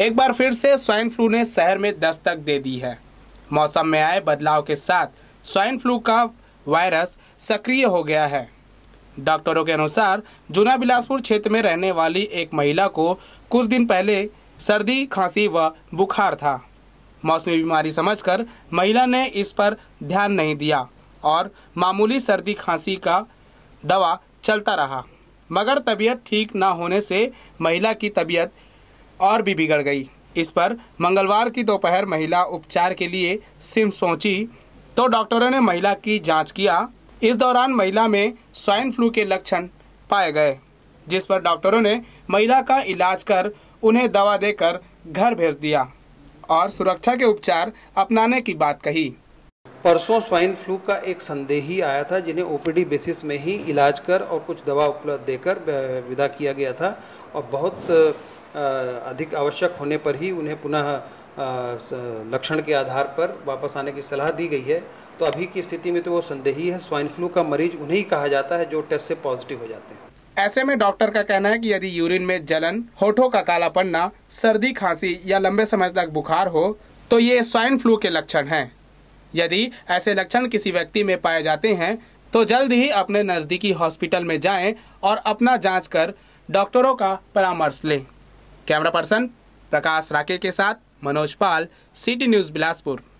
एक बार फिर से स्वाइन फ्लू ने शहर में दस्तक दे दी है मौसम में आए बदलाव के साथ स्वाइन फ्लू का वायरस सक्रिय हो गया है डॉक्टरों के अनुसार जूना बिलासपुर क्षेत्र में रहने वाली एक महिला को कुछ दिन पहले सर्दी खांसी व बुखार था मौसमी बीमारी समझकर महिला ने इस पर ध्यान नहीं दिया और मामूली सर्दी खांसी का दवा चलता रहा मगर तबीयत ठीक न होने से महिला की तबीयत और भी बिगड़ गई इस पर मंगलवार की दोपहर महिला उपचार के लिए सिम्स पहुंची तो डॉक्टरों ने महिला की जांच किया इस दौरान महिला में स्वाइन फ्लू के लक्षण पाए गए जिस पर डॉक्टरों ने महिला का इलाज कर उन्हें दवा देकर घर भेज दिया और सुरक्षा के उपचार अपनाने की बात कही परसों स्वाइन फ्लू का एक संदेह ही आया था जिन्हें ओपीडी बेसिस में ही इलाज कर और कुछ दवा उपलब्ध देकर विदा किया गया था और बहुत अधिक आवश्यक होने पर ही उन्हें पुनः लक्षण के आधार पर वापस आने की सलाह दी गई है तो अभी की स्थिति में तो वो संदेही है स्वाइन फ्लू का मरीज उन्हें ही कहा जाता है जो टेस्ट से पॉजिटिव हो जाते हैं ऐसे में डॉक्टर का कहना है कि यदि यूरिन में जलन होठों का काला पड़ना सर्दी खांसी या लंबे समय तक बुखार हो तो ये स्वाइन फ्लू के लक्षण हैं यदि ऐसे लक्षण किसी व्यक्ति में पाए जाते हैं तो जल्द ही अपने नज़दीकी हॉस्पिटल में जाएं और अपना जांच कर डॉक्टरों का परामर्श लें कैमरा पर्सन प्रकाश राके के साथ मनोज पाल सिटी न्यूज़ बिलासपुर